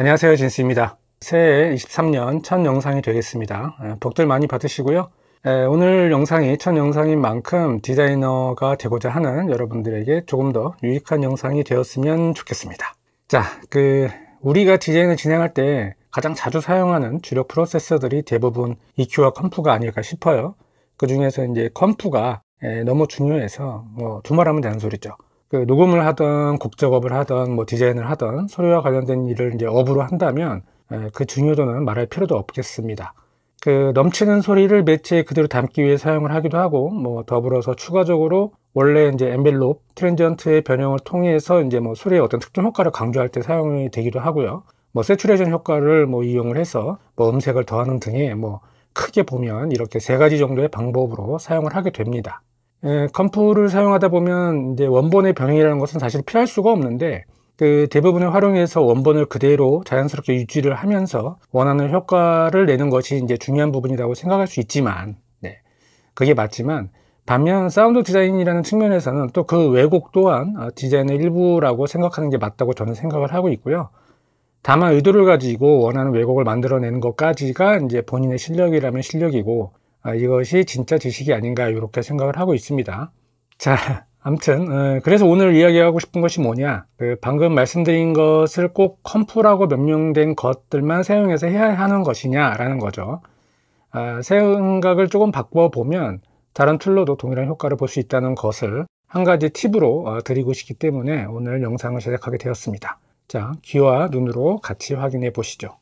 안녕하세요 진스입니다 새해 23년 첫 영상이 되겠습니다 복들 많이 받으시고요 오늘 영상이 첫 영상인 만큼 디자이너가 되고자 하는 여러분들에게 조금 더 유익한 영상이 되었으면 좋겠습니다 자그 우리가 디자인을 진행할 때 가장 자주 사용하는 주력 프로세서들이 대부분 EQ와 컴프가 아닐까 싶어요 그 중에서 이제 컴프가 너무 중요해서 뭐 두말하면 되는 소리죠 그 녹음을 하던 곡 작업을 하던 뭐 디자인을 하던 소리와 관련된 일을 이제 업으로 한다면 예, 그 중요도는 말할 필요도 없겠습니다. 그 넘치는 소리를 매체에 그대로 담기 위해 사용을 하기도 하고 뭐 더불어서 추가적으로 원래 이제 엠벨롭 트랜지언트의 변형을 통해서 이제 뭐 소리의 어떤 특정 효과를 강조할 때 사용이 되기도 하고요. 뭐 세츄레이션 효과를 뭐 이용을 해서 뭐 음색을 더하는 등의 뭐 크게 보면 이렇게 세 가지 정도의 방법으로 사용을 하게 됩니다. 에, 예, 컴프를 사용하다 보면 이제 원본의 병행이라는 것은 사실 피할 수가 없는데 그 대부분을 활용해서 원본을 그대로 자연스럽게 유지를 하면서 원하는 효과를 내는 것이 이제 중요한 부분이라고 생각할 수 있지만 네, 그게 맞지만 반면 사운드 디자인이라는 측면에서는 또 그 왜곡 또한 어, 디자인의 일부라고 생각하는 게 맞다고 저는 생각을 하고 있고요. 다만 의도를 가지고 원하는 왜곡을 만들어내는 것까지가 이제 본인의 실력이라면 실력이고 아, 이것이 진짜 지식이 아닌가 이렇게 생각을 하고 있습니다. 자, 아무튼 어, 그래서 오늘 이야기하고 싶은 것이 뭐냐 그 방금 말씀드린 것을 꼭 컴프라고 명명된 것들만 사용해서 해야 하는 것이냐라는 거죠. 아, 생각을 조금 바꿔보면 다른 툴로도 동일한 효과를 볼 수 있다는 것을 한 가지 팁으로 어, 드리고 싶기 때문에 오늘 영상을 제작하게 되었습니다. 자, 귀와 눈으로 같이 확인해 보시죠.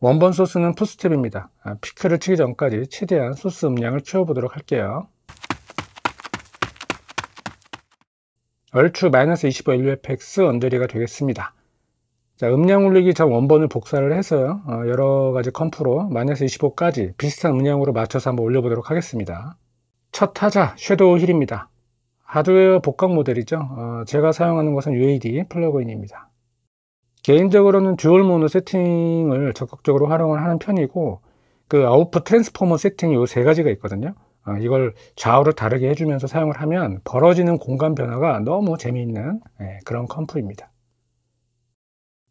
원본 소스는 푸스텝입니다. 아, 피크를 치기 전까지 최대한 소스 음량을 채워보도록 할게요. 얼추 마이너스 25 1fx 언저리가 되겠습니다. 자, 음량 올리기 전 원본을 복사를 해서요. 어, 여러 가지 컴프로 마이너스 25까지 비슷한 음량으로 맞춰서 한번 올려보도록 하겠습니다. 첫 타자, 섀도우 힐입니다. 하드웨어 복각 모델이죠. 어, 제가 사용하는 것은 UAD 플러그인입니다. 개인적으로는 듀얼 모노 세팅을 적극적으로 활용을 하는 편이고 그 아웃풋 트랜스포머 세팅이 요세 가지가 있거든요. 어, 이걸 좌우로 다르게 해주면서 사용을 하면 벌어지는 공간 변화가 너무 재미있는 예, 그런 컴프입니다.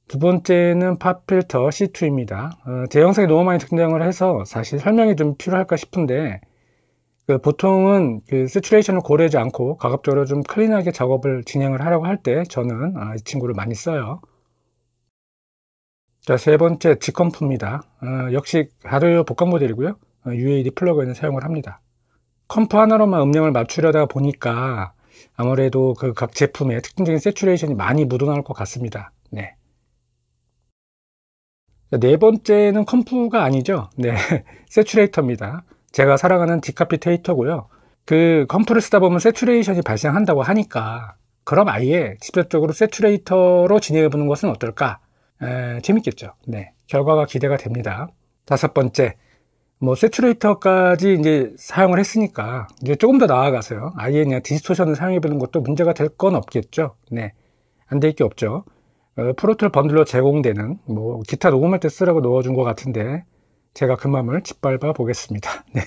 두 번째는 팝필터 C2입니다. 어, 제 영상에 너무 많이 등장을 해서 사실 설명이 좀 필요할까 싶은데 그 보통은 그 세츄레이션을 고려하지 않고 가급적으로 좀 클린하게 작업을 진행을 하려고 할 때 저는 아, 이 친구를 많이 써요. 자, 세 번째 직컴프입니다. 어, 역시 하드 웨어 복합 모델이고요. 어, UAD 플러그인을 사용을 합니다. 컴프 하나로만 음량을 맞추려다 보니까 아무래도 그 각 제품의 특징적인 세츄레이션이 많이 묻어나올 것 같습니다. 네. 자, 네 번째는 컴프가 아니죠. 네. 세츄레이터입니다. 제가 사랑하는 디카피테이터고요. 그 컴프를 쓰다 보면 세츄레이션이 발생한다고 하니까 그럼 아예 직접적으로 세츄레이터로 진행해 보는 것은 어떨까? 에, 재밌겠죠. 네. 결과가 기대가 됩니다. 다섯 번째. 뭐, 세츄레이터까지 이제 사용을 했으니까, 이제 조금 더 나아가서요. 아예 그냥 디스토션을 사용해보는 것도 문제가 될 건 없겠죠. 네. 안 될 게 없죠. 어, 프로툴 번들로 제공되는, 뭐, 기타 녹음할 때 쓰라고 넣어준 것 같은데, 제가 그마음을 짓밟아 보겠습니다. 네.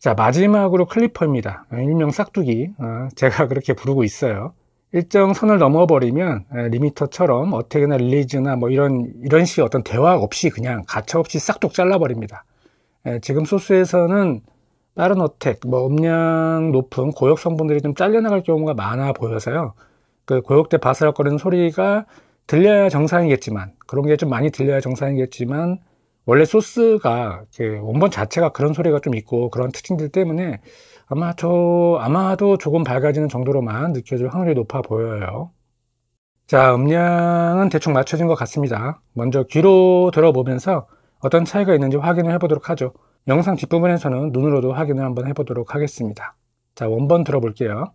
자, 마지막으로 클리퍼입니다. 어, 일명 싹두기. 어, 제가 그렇게 부르고 있어요. 일정 선을 넘어버리면 리미터처럼 어택이나 릴리즈나 뭐 이런 이런 식의 어떤 대화 없이 그냥 가차없이 싹둑 잘라버립니다. 지금 소스에서는 다른 어택, 뭐 음량 높은 고역 성분들이 좀 잘려나갈 경우가 많아 보여서요. 그 고역 때 바스락거리는 소리가 들려야 정상이겠지만 그런 게 좀 많이 들려야 정상이겠지만 원래 소스가 원본 자체가 그런 소리가 좀 있고 그런 특징들 때문에 아마 저 아마도 조금 밝아지는 정도로만 느껴질 확률이 높아 보여요. 자, 음량은 대충 맞춰진 것 같습니다. 먼저 귀로 들어보면서 어떤 차이가 있는지 확인을 해보도록 하죠. 영상 뒷부분에서는 눈으로도 확인을 한번 해보도록 하겠습니다. 자, 원본 들어볼게요.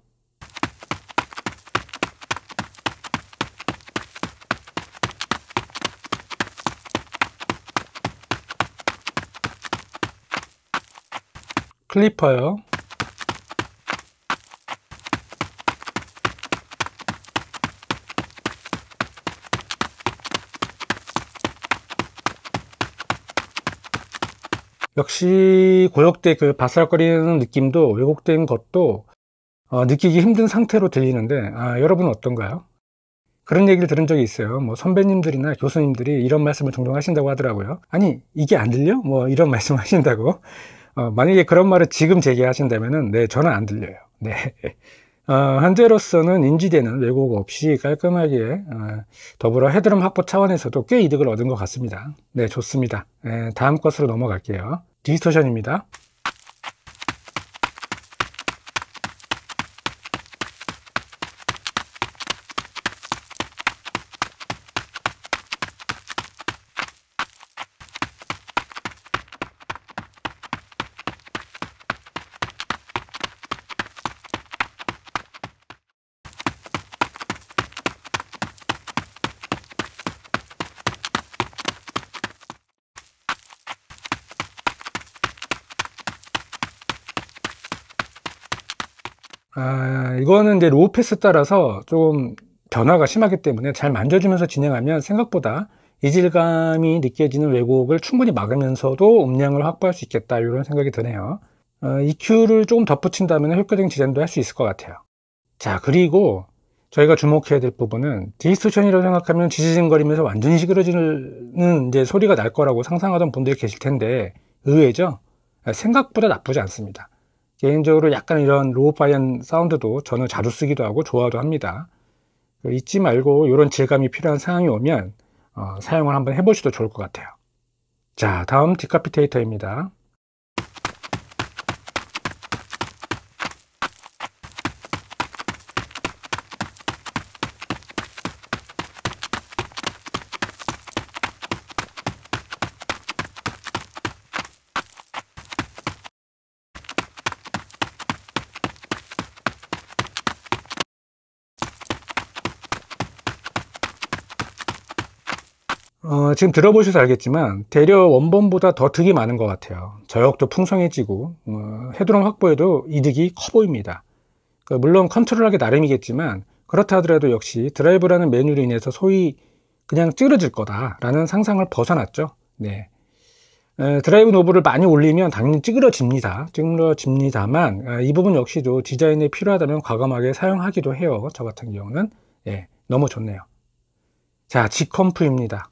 클리퍼요. 역시 고역대 그바스거리는 느낌도 왜곡된 것도 어, 느끼기 힘든 상태로 들리는데 아, 여러분 은 어떤가요? 그런 얘기를 들은 적이 있어요. 뭐 선배님들이나 교수님들이 이런 말씀을 종종 하신다고 하더라고요. 아니 이게 안 들려? 뭐 이런 말씀 하신다고. 어, 만약에 그런 말을 지금 제기하신다면은 네 저는 안 들려요. 네. 어, 현재로서는 인지되는 왜곡 없이 깔끔하게 어, 더불어 헤드룸 확보 차원에서도 꽤 이득을 얻은 것 같습니다. 네, 좋습니다. 네, 다음 것으로 넘어갈게요. 디지토션입니다 아, 이거는 이제 로우 패스 따라서 조금 변화가 심하기 때문에 잘 만져주면서 진행하면 생각보다 이질감이 느껴지는 왜곡을 충분히 막으면서도 음량을 확보할 수 있겠다 이런 생각이 드네요 어, EQ를 조금 덧붙인다면 효과적인 디자인도 할 수 있을 것 같아요 자 그리고 저희가 주목해야 될 부분은 디스토션이라고 생각하면 지지직거리면서 완전히 시끄러지는 이제 소리가 날 거라고 상상하던 분들이 계실 텐데 의외죠 아, 생각보다 나쁘지 않습니다 개인적으로 약간 이런 로우파이한 사운드도 저는 자주 쓰기도 하고 좋아도 합니다. 그 잊지 말고 이런 질감이 필요한 상황이 오면 어, 사용을 한번 해보셔도 좋을 것 같아요. 자, 다음 디카피테이터입니다. 어, 지금 들어보셔서 알겠지만 대려 원본보다 더 득이 많은 것 같아요. 저역도 풍성해지고 어, 헤드롬 확보에도 이득이 커 보입니다. 그러니까 물론 컨트롤하기 나름이겠지만 그렇다 하더라도 역시 드라이브라는 메뉴로 인해서 소위 그냥 찌그러질 거다라는 상상을 벗어났죠. 네. 드라이브 노브를 많이 올리면 당연히 찌그러집니다. 찌그러집니다만 아, 이 부분 역시도 디자인에 필요하다면 과감하게 사용하기도 해요. 저 같은 경우는 예, 너무 좋네요. 자, 지컴프입니다.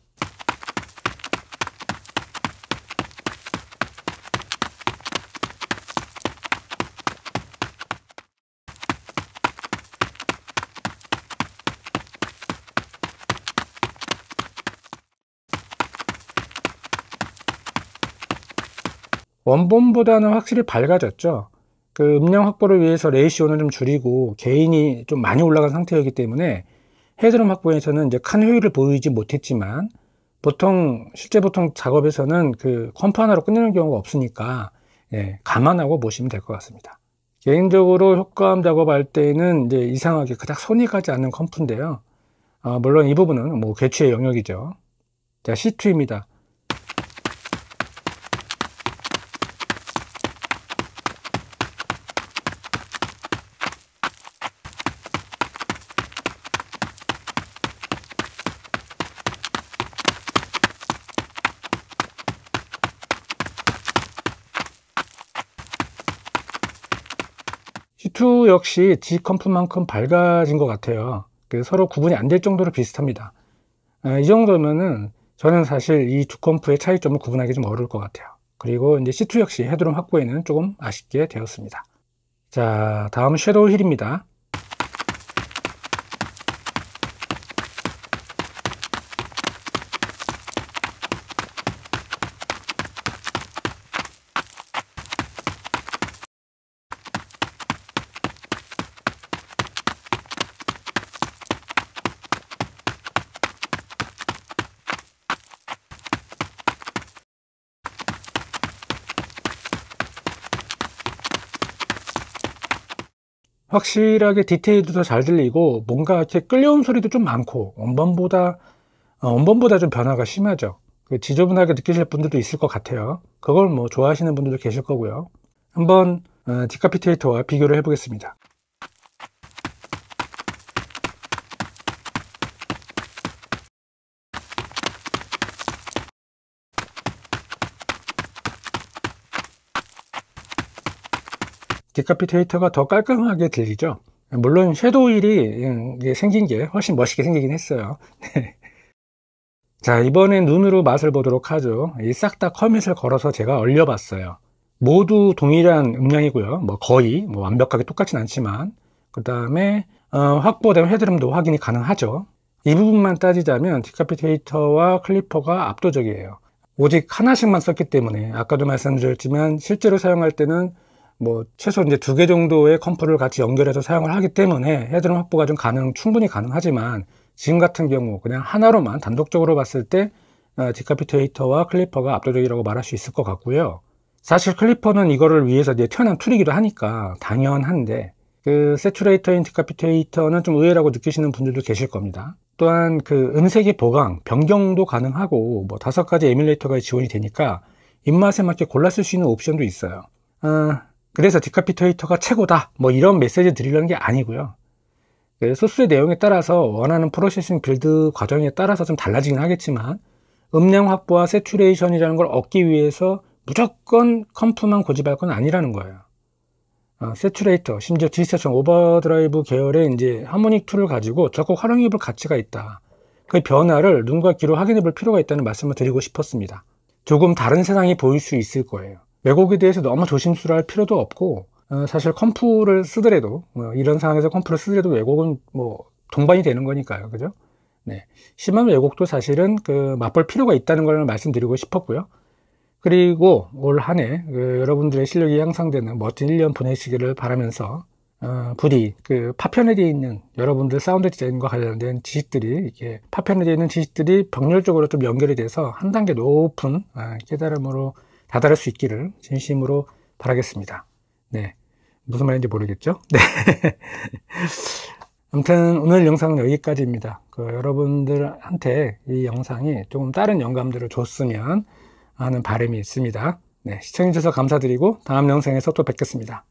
원본보다는 확실히 밝아졌죠. 그 음량 확보를 위해서 레이시오는 좀 줄이고 개인이 좀 많이 올라간 상태였기 때문에 헤드룸 확보에서는 이제 큰 효율을 보이지 못했지만 보통 실제 보통 작업에서는 그 컴프 하나로 끝내는 경우가 없으니까 예, 감안하고 보시면 될 것 같습니다. 개인적으로 효과음 작업할 때는 이제 이상하게 그닥 손이 가지 않는 컴프인데요. 아, 물론 이 부분은 뭐 개취의 영역이죠. 자, C2입니다. 지수 역시 디컴프만큼 밝아진 것 같아요. 서로 구분이 안 될 정도로 비슷합니다. 아, 이 정도면은 저는 사실 이 두 컴프의 차이점을 구분하기 좀 어려울 것 같아요. 그리고 이제 C2 역시 헤드룸 확보에는 조금 아쉽게 되었습니다. 자, 다음 섀도우 힐입니다. 확실하게 디테일도 잘 들리고 뭔가 이렇게 끌려온 소리도 좀 많고 원본보다 어, 원본보다 좀 변화가 심하죠. 그 지저분하게 느끼실 분들도 있을 것 같아요. 그걸 뭐 좋아하시는 분들도 계실 거고요. 한번 어, 디카피테이터와 비교를 해보겠습니다. 디카피테이터가 더 깔끔하게 들리죠. 물론 섀도우일이 생긴 게 훨씬 멋있게 생기긴 했어요. 네. 자, 이번엔 눈으로 맛을 보도록 하죠. 싹 다 커밋을 걸어서 제가 얼려봤어요. 모두 동일한 음량이고요. 뭐 거의 뭐 완벽하게 똑같진 않지만 그 다음에 어, 확보된 헤드룸도 확인이 가능하죠. 이 부분만 따지자면 디카피테이터와 클리퍼가 압도적이에요. 오직 하나씩만 썼기 때문에 아까도 말씀드렸지만 실제로 사용할 때는 뭐 최소 이제 두 개 정도의 컴프를 같이 연결해서 사용을 하기 때문에 헤드룸 확보가 좀 가능 충분히 가능하지만 지금 같은 경우 그냥 하나로만 단독적으로 봤을 때 어, 디카피테이터와 클리퍼가 압도적이라고 말할 수 있을 것 같고요. 사실 클리퍼는 이거를 위해서 이제 태어난 툴이기도 하니까 당연한데 그 세츄레이터인 디카피테이터는 좀 의외라고 느끼시는 분들도 계실 겁니다. 또한 그 음색의 보강, 변경도 가능하고 뭐 다섯 가지 에뮬레이터가 지원이 되니까 입맛에 맞게 골라 쓸 수 있는 옵션도 있어요. 아, 그래서 디카피테이터가 최고다 뭐 이런 메시지 를 드리려는 게 아니고요 그 소스의 내용에 따라서 원하는 프로세싱 빌드 과정에 따라서 좀 달라지긴 하겠지만 음량 확보와 세츄레이션이라는 걸 얻기 위해서 무조건 컴프만 고집할 건 아니라는 거예요 어, 세츄레이터 심지어 디스테 오버드라이브 계열의 이제 하모닉 툴을 가지고 적극 활용해 볼 가치가 있다 그 변화를 눈과 귀로 확인해 볼 필요가 있다는 말씀을 드리고 싶었습니다 조금 다른 세상이 보일 수 있을 거예요 왜곡에 대해서 너무 조심스러워할 필요도 없고 어, 사실 컴프를 쓰더라도 뭐 이런 상황에서 컴프를 쓰더라도 왜곡은 뭐 동반이 되는 거니까요 그죠 네 심한 왜곡도 사실은 그 맛볼 필요가 있다는 걸 말씀드리고 싶었고요 그리고 올 한 해 그 여러분들의 실력이 향상되는 멋진 1년 보내시기를 바라면서 어, 부디 그 파편에 되어 있는 여러분들 사운드 디자인과 관련된 지식들이 이게 파편에 되어 있는 지식들이 병렬적으로 좀 연결이 돼서 한 단계 높은 아, 깨달음으로 다다를 수 있기를 진심으로 바라겠습니다. 네. 무슨 말인지 모르겠죠? 네. 아무튼 오늘 영상은 여기까지입니다. 그 여러분들한테 이 영상이 조금 다른 영감들을 줬으면 하는 바람이 있습니다. 네, 시청해주셔서 감사드리고 다음 영상에서 또 뵙겠습니다.